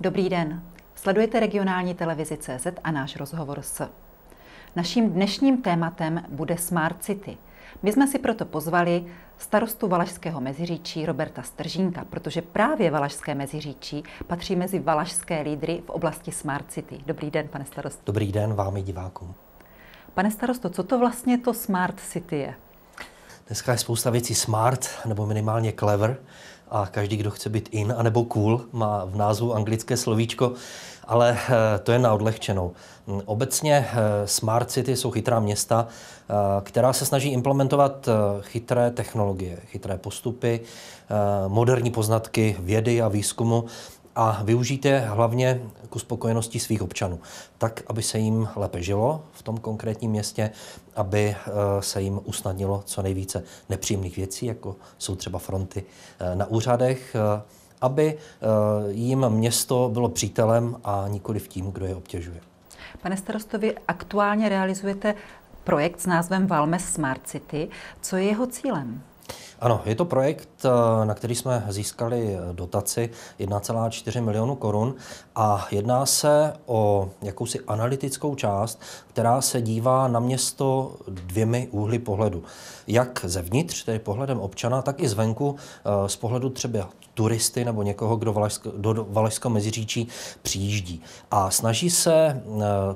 Dobrý den. Sledujete regionální televizi CZ a náš rozhovor s. Naším dnešním tématem bude Smart City. My jsme si proto pozvali starostu Valašského meziříčí Roberta Stržínka, protože právě Valašské meziříčí patří mezi valašské lídry v oblasti Smart City. Dobrý den, pane starosto. Dobrý den vám i divákům. Pane starosto, co to vlastně to Smart City je? Dneska je spousta věcí smart nebo minimálně clever a každý, kdo chce být in anebo cool, má v názvu anglické slovíčko, ale eh, to je na odlehčenou. Mm, obecně eh, smart city jsou chytrá města, eh, která se snaží implementovat chytré technologie, chytré postupy, moderní poznatky vědy a výzkumu a využijte hlavně k uspokojenosti svých občanů, tak, aby se jim lépe žilo v tom konkrétním městě, aby eh, se jim usnadnilo co nejvíce nepříjemných věcí, jako jsou třeba fronty eh, na úřadech, eh, aby jim město bylo přítelem a nikoli v tím, kdo je obtěžuje. Pane starostovi, aktuálně realizujete projekt s názvem Valmes Smart City. Co je jeho cílem? Ano, je to projekt, eh, na který jsme získali eh, dotaci 1,4 milionu korun a jedná se o jakousi analytickou část, která se dívá na město dvěmi úhly pohledu. Jak zevnitř, tedy pohledem občana, tak i zvenku eh, z pohledu třeba turisty nebo někoho, kdo Valašsko, do Valašského meziříčí přijíždí. A snaží se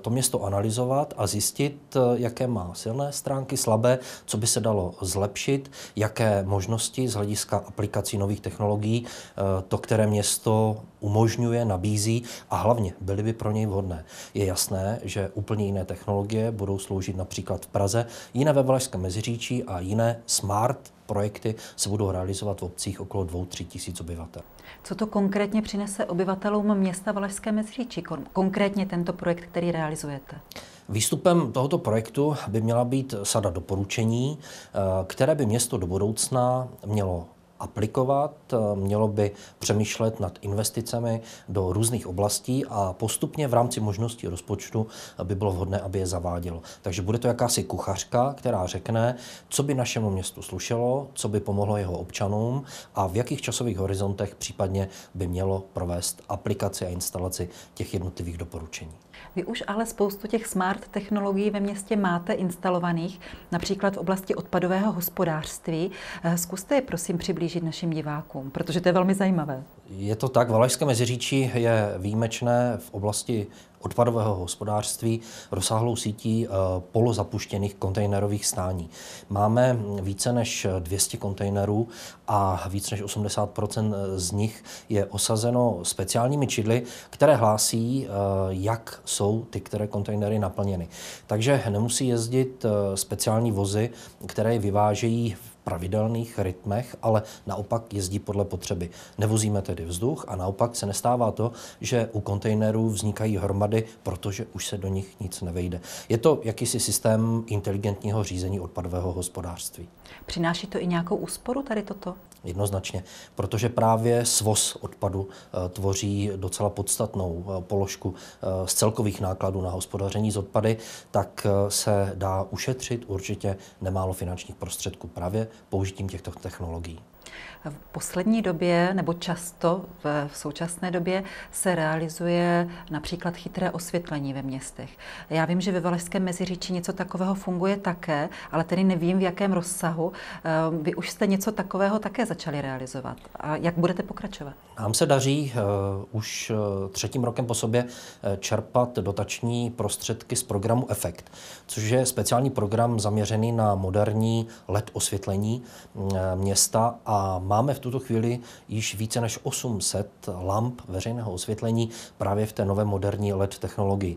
to město analyzovat a zjistit, jaké má silné stránky, slabé, co by se dalo zlepšit, jaké možnosti z hlediska aplikací nových technologií, eh, to, které město umožňuje, nabízí a hlavně byly by pro něj vhodné. Je jasné, že úplně jiné technologie budou sloužit například v Praze, jiné ve Valašském Meziříčí a jiné smart projekty se budou realizovat v obcích okolo 2-3 tisíc obyvatel. Co to konkrétně přinese obyvatelům města Valašské Meziříčí, konkrétně tento projekt, který realizujete? Výstupem tohoto projektu by měla být sada doporučení, eh, které by město do budoucna mělo aplikovat, eh, mělo by přemýšlet nad investicemi do různých oblastí a postupně v rámci možností rozpočtu eh, by bylo vhodné, aby je zavádělo. Takže bude to jakási kuchařka, která řekne, co by našemu městu slušelo, co by pomohlo jeho občanům a v jakých časových horizontech případně by mělo provést aplikaci a instalaci těch jednotlivých doporučení. Vy už ale spoustu těch smart technologií ve městě máte instalovaných, například v oblasti odpadového hospodářství. Eh, zkuste je prosím přiblížit našim divákům, protože to je velmi zajímavé. Je to tak, Valašské meziříčí je výjimečné v oblasti odpadového hospodářství rozsáhlou sítí eh, polozapuštěných kontejnerových stání. Máme více než 200 kontejnerů a více než 80 eh, z nich je osazeno speciálními čidly, které hlásí, eh, jak jsou ty které kontejnery naplněny. Takže nemusí jezdit speciální vozy, které vyvážejí v pravidelných rytmech, ale naopak jezdí podle potřeby. Nevozíme tedy vzduch a naopak se nestává to, že u kontejnerů vznikají hromady, protože už se do nich nic nevejde. Je to jakýsi systém inteligentního řízení odpadového hospodářství. Přináší to i nějakou úsporu tady toto? Jednoznačně, protože právě svoz odpadu eh, tvoří docela podstatnou eh, položku eh, z celkových nákladů na hospodaření z odpady, tak se dá ušetřit určitě nemálo finančních prostředků právě použitím těchto technologií. V poslední době, nebo často v, současné době, se realizuje například chytré osvětlení ve městech. Já vím, že ve Valašském Meziříčí něco takového funguje také, ale tedy nevím, v jakém rozsahu. Ehm, vy už jste něco takového také začali realizovat. A jak budete pokračovat? Nám se daří uh, už eh, třetím rokem po sobě eh, čerpat dotační prostředky z programu Efekt, což je speciální program zaměřený na moderní LED osvětlení mm, města a máme v tuto chvíli již více než 800 lamp veřejného osvětlení právě v té nové moderní LED technologii.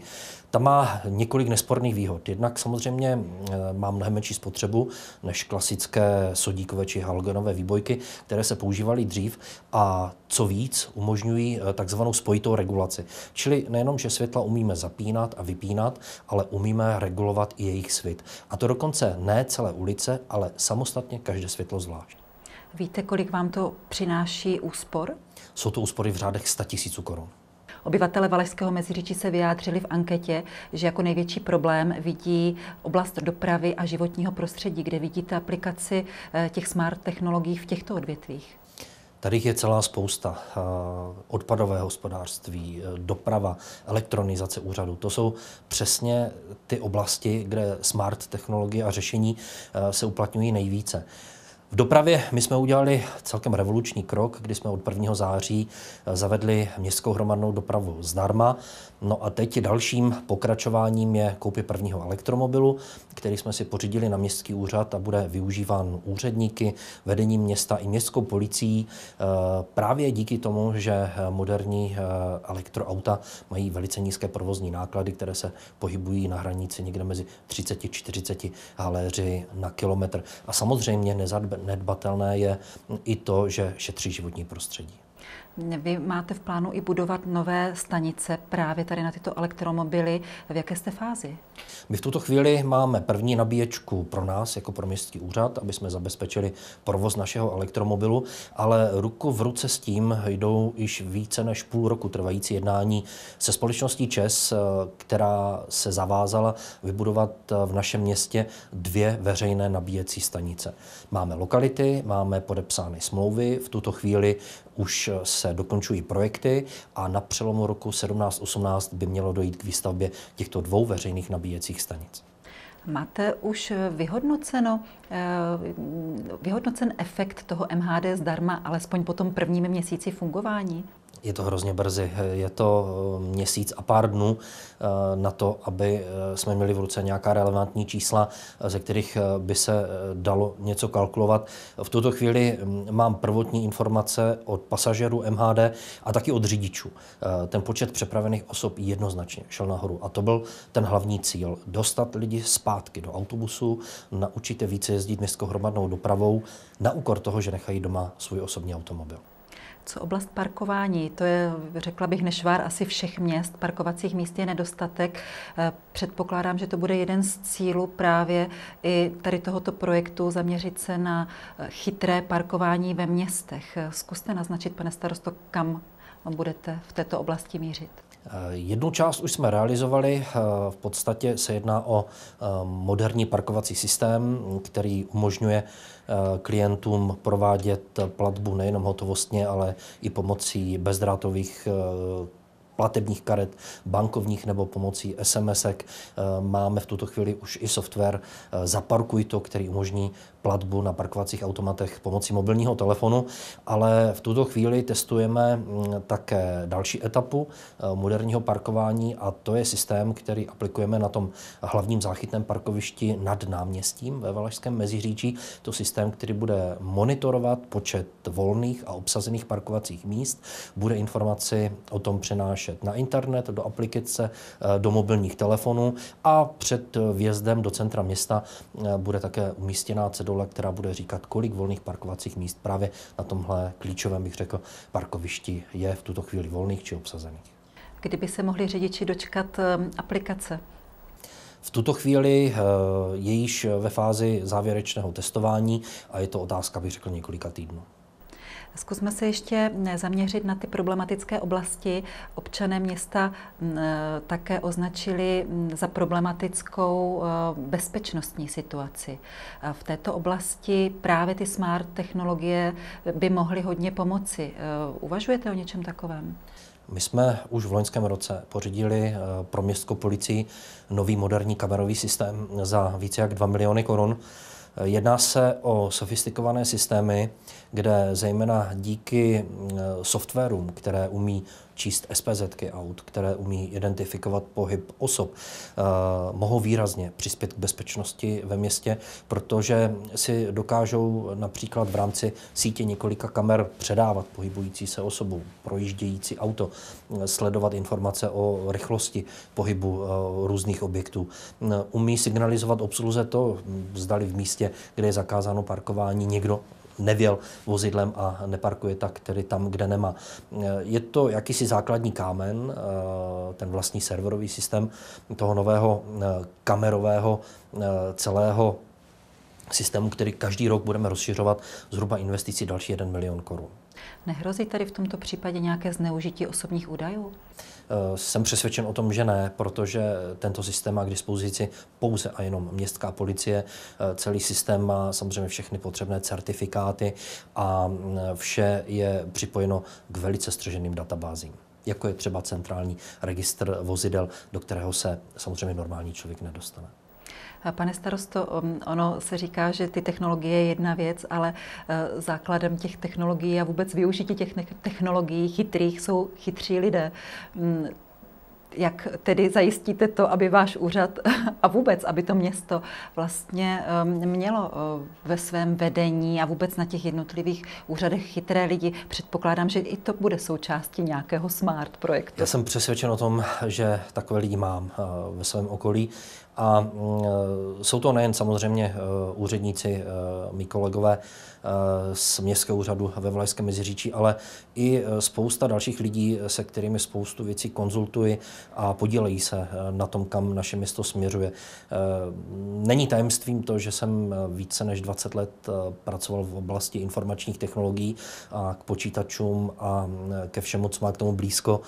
Ta má několik nesporných výhod. Jednak samozřejmě eh, má mnohem menší spotřebu než klasické sodíkové či halogenové výbojky, které se používaly dřív a co víc umožňují eh, takzvanou spojitou regulaci. Čili nejenom, že světla umíme zapínat a vypínat, ale umíme regulovat i jejich svit. A to dokonce ne celé ulice, ale samostatně každé světlo zvlášť. Víte, kolik vám to přináší úspor? Jsou to úspory v řádech 100 tisíců korun. Obyvatele Valašského meziříčí se vyjádřili v anketě, že jako největší problém vidí oblast dopravy a životního prostředí, kde vidíte aplikaci eh, těch smart technologií v těchto odvětvích. Tady je celá spousta. Eh, Odpadové hospodářství, eh, doprava, elektronizace úřadu. To jsou přesně ty oblasti, kde smart technologie a řešení se uplatňují nejvíce. V dopravě my jsme udělali celkem revoluční krok, kdy jsme od 1. září eh, zavedli městskou hromadnou dopravu zdarma. No a teď dalším pokračováním je koupě prvního elektromobilu, který jsme si pořídili na městský úřad a bude využíván úředníky, vedením města i městskou policií eh, právě díky tomu, že moderní eh, elektroauta mají velice nízké provozní náklady, které se pohybují na hranici někde mezi 30-40 haléři na kilometr. A samozřejmě nedbatelné je i to, že šetří životní prostředí. Vy máte v plánu i budovat nové stanice právě tady na tyto elektromobily. V jaké jste fázi? My v tuto chvíli máme první nabíječku pro nás, jako pro městský úřad, aby jsme zabezpečili provoz našeho elektromobilu, ale ruku v ruce s tím jdou již více než půl roku trvající jednání se společností ČES, eh, která se zavázala vybudovat eh, v našem městě dvě veřejné nabíjecí stanice. Máme lokality, máme podepsány smlouvy, v tuto chvíli už se dokončují projekty a na přelomu roku 17-18 by mělo dojít k výstavbě těchto dvou veřejných nabíjecích stanic. Máte už vyhodnoceno, eh, vyhodnocen efekt toho MHD zdarma, alespoň po tom prvním měsíci fungování? je to hrozně brzy. Je to eh, měsíc a pár dnů eh, na to, aby eh, jsme měli v ruce nějaká relevantní čísla, ze kterých by se dalo něco kalkulovat. V tuto chvíli hm, mám prvotní informace od pasažerů MHD a taky od řidičů. Ten počet přepravených osob jednoznačně šel nahoru a to byl ten hlavní cíl. Dostat lidi zpátky do autobusu, naučit je více jezdit městskou hromadnou dopravou na úkor toho, že nechají doma svůj osobní automobil. Co oblast parkování, to je, řekla bych, nešvár asi všech měst. Parkovacích míst je nedostatek. Eh, předpokládám, že to bude jeden z cílů právě i tady tohoto projektu zaměřit se na eh, chytré parkování ve městech. Eh, zkuste naznačit, pane starosto, kam budete v této oblasti mířit. Jednu část už jsme realizovali, eh, v podstatě se jedná o eh, moderní parkovací systém, který umožňuje eh, klientům provádět platbu nejenom hotovostně, ale i pomocí bezdrátových platebních karet, bankovních nebo pomocí SMSek. Máme v tuto chvíli už i software Zaparkuj to, který umožní platbu na parkovacích automatech pomocí mobilního telefonu, ale v tuto chvíli testujeme mm, také další etapu eh, moderního parkování a to je systém, který aplikujeme na tom hlavním záchytném parkovišti nad náměstím ve Valašském Meziříčí. To systém, který bude monitorovat počet volných a obsazených parkovacích míst, bude informaci o tom přenášet na internet, do aplikace, eh, do mobilních telefonů a před vjezdem do centra města eh, bude také umístěná cedula tabule, která bude říkat, kolik volných parkovacích míst právě na tomhle klíčovém, bych řekl, parkovišti je v tuto chvíli volných či obsazených. Kdyby se mohli řidiči dočkat eh, aplikace? V tuto chvíli eh, je již ve fázi závěrečného testování a je to otázka, bych řekl, několika týdnů. Zkusme se ještě eh, zaměřit na ty problematické oblasti. Občané města mm, eh, také označili mm, za problematickou eh, bezpečnostní situaci. V této oblasti právě ty smart technologie by mohly hodně pomoci. Uvažujete o něčem takovém? My jsme už v loňském roce pořídili pro městskou policii nový moderní kamerový systém za více jak 2 miliony korun Jedná se o sofistikované systémy, kde zejména díky eh, softwarům, které umí číst SPZ aut, které umí identifikovat pohyb osob, eh, mohou výrazně přispět k bezpečnosti ve městě, protože si dokážou například v rámci sítě několika kamer předávat pohybující se osobu, projíždějící auto, eh, sledovat informace o rychlosti pohybu eh, různých objektů. Umí signalizovat obsluze to, hm, zdali v místě, kde je zakázáno parkování, někdo nevěl vozidlem a neparkuje tak tedy tam, kde nemá. Je to jakýsi základní kámen, eh, ten vlastní serverový systém toho nového eh, kamerového eh, celého systému, který každý rok budeme rozšiřovat zhruba investici další 1 milion korun. Nehrozí tady v tomto případě nějaké zneužití osobních údajů? Eh, jsem přesvědčen o tom, že ne, protože tento systém má k dispozici pouze a jenom městská policie. Eh, celý systém má samozřejmě všechny potřebné certifikáty a mm, vše je připojeno k velice střeženým databázím jako je třeba centrální registr vozidel, do kterého se samozřejmě normální člověk nedostane. Pane starosto, um, ono se říká, že ty technologie je jedna věc, ale eh, základem těch technologií a vůbec využití těch technologií chytrých jsou chytří lidé. Mm, jak tedy zajistíte to, aby váš úřad a vůbec, aby to město vlastně um, mělo eh, ve svém vedení a vůbec na těch jednotlivých úřadech chytré lidi? Předpokládám, že i to bude součástí nějakého smart projektu. Já jsem přesvědčen o tom, že takové lidi mám eh, ve svém okolí a mm, e, jsou to nejen samozřejmě e, úředníci, e, mý kolegové z městského úřadu ve Vlajském Meziříčí, ale i spousta dalších lidí, se kterými spoustu věcí konzultuji a podílejí se na tom, kam naše město směřuje. Není tajemstvím to, že jsem více než 20 let pracoval v oblasti informačních technologií a k počítačům a ke všemu, co má k tomu blízko.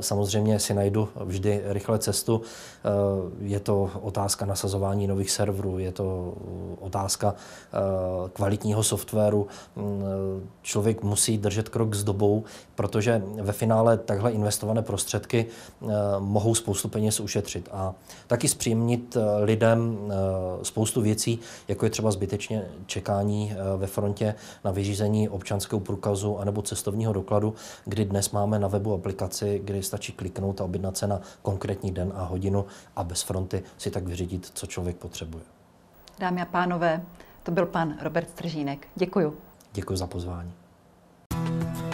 Samozřejmě si najdu vždy rychle cestu. Je to otázka nasazování nových serverů, je to uh, otázka uh, kvalitního softwaru. Mm, uh, člověk musí držet krok s dobou, protože ve finále takhle investované prostředky mohou spoustu peněz ušetřit a taky zpříjemnit lidem spoustu věcí, jako je třeba zbytečně čekání ve frontě na vyřízení občanského průkazu anebo cestovního dokladu, kdy dnes máme na webu aplikaci, kdy stačí kliknout a objednat se na konkrétní den a hodinu a bez fronty si tak vyřídit, co člověk potřebuje. Dámy a pánové, to byl pan Robert Stržínek. Děkuju. Děkuji za pozvání. thank you